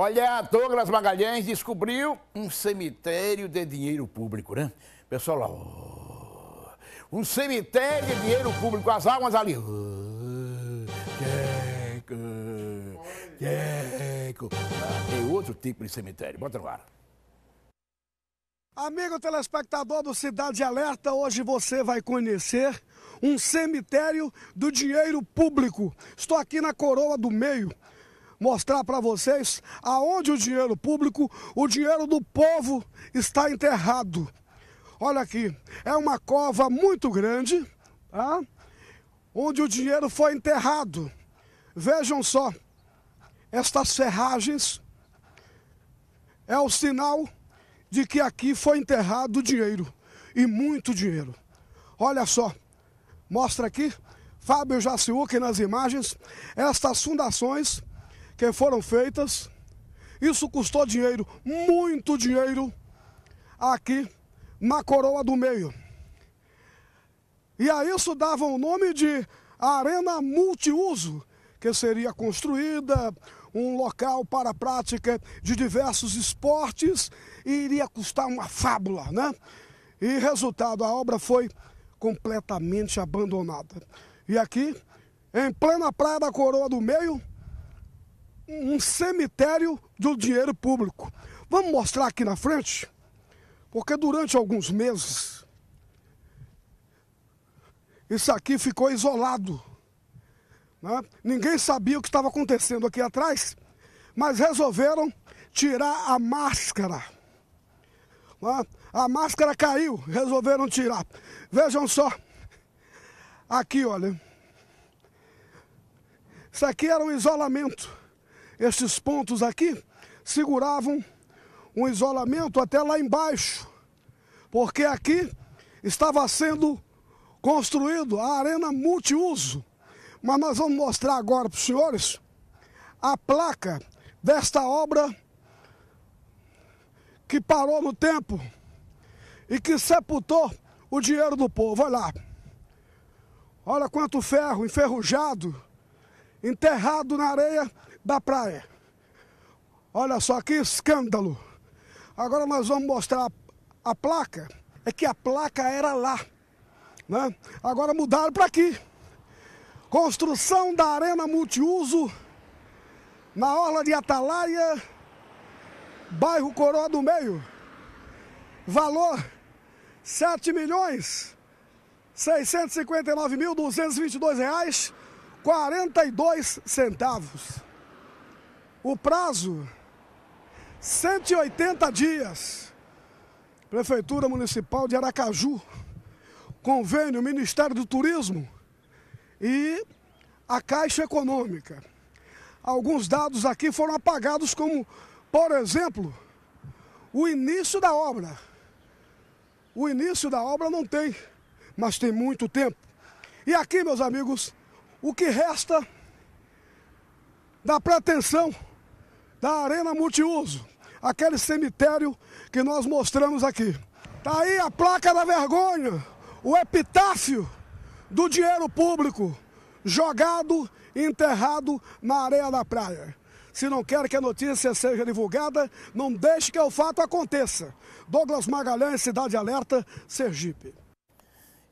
Olha, Douglas Magalhães descobriu um cemitério de dinheiro público, né? Pessoal lá, oh, um cemitério de dinheiro público, as almas ali. Oh, queco, queco. Ah, tem outro tipo de cemitério, bota no ar. Amigo telespectador do Cidade Alerta, hoje você vai conhecer um cemitério do dinheiro público. Estou aqui na Coroa do Meio, mostrar para vocês aonde o dinheiro público, o dinheiro do povo está enterrado. Olha aqui, é uma cova muito grande, tá? onde o dinheiro foi enterrado. Vejam só, estas ferragens é o sinal de que aqui foi enterrado dinheiro e muito dinheiro. Olha só, mostra aqui, Fábio Jaciuque nas imagens, estas fundações que foram feitas. Isso custou dinheiro, muito dinheiro, aqui na coroa do meio. E a isso davam o nome de Arena Multiuso, que seria construída um local para a prática de diversos esportes e iria custar uma fábula, né? E resultado, a obra foi completamente abandonada. E aqui, em plena praia da Coroa do Meio, um cemitério do dinheiro público. Vamos mostrar aqui na frente? Porque durante alguns meses, isso aqui ficou isolado. Né? Ninguém sabia o que estava acontecendo aqui atrás, mas resolveram tirar a máscara. Né? A máscara caiu, resolveram tirar. Vejam só, aqui olha. Isso aqui era um isolamento. Estes pontos aqui seguravam um isolamento até lá embaixo, porque aqui estava sendo construído a arena multiuso. Mas nós vamos mostrar agora para os senhores a placa desta obra que parou no tempo e que sepultou o dinheiro do povo. Olha lá. Olha quanto ferro enferrujado, enterrado na areia da praia. Olha só que escândalo. Agora nós vamos mostrar a, a placa. É que a placa era lá. Né? Agora mudaram para aqui. Construção da arena multiuso na orla de Atalaia, bairro Coroa do Meio. Valor 7 milhões 659 mil 222 reais 42 centavos o prazo 180 dias. Prefeitura Municipal de Aracaju, convênio Ministério do Turismo e a Caixa Econômica. Alguns dados aqui foram apagados, como, por exemplo, o início da obra. O início da obra não tem, mas tem muito tempo. E aqui, meus amigos, o que resta da pretensão da Arena Multiuso, aquele cemitério que nós mostramos aqui. Está aí a placa da vergonha, o epitáfio do dinheiro público jogado, enterrado na areia da praia. Se não quer que a notícia seja divulgada, não deixe que o fato aconteça. Douglas Magalhães, Cidade Alerta, Sergipe.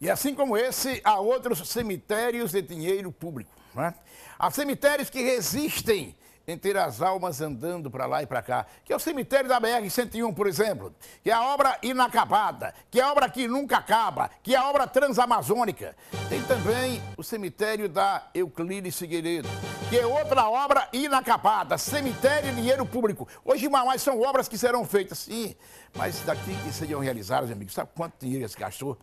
E assim como esse, há outros cemitérios de dinheiro público. Né? Há cemitérios que resistem em ter as almas andando para lá e para cá, que é o cemitério da BR-101, por exemplo, que é a obra inacabada, que é a obra que nunca acaba, que é a obra transamazônica. Tem também o cemitério da Euclides Figueiredo, que é outra obra inacabada, cemitério e dinheiro público. Hoje, mais são obras que serão feitas, sim, mas daqui que seriam realizadas, amigos, sabe quanto dinheiro se gastou?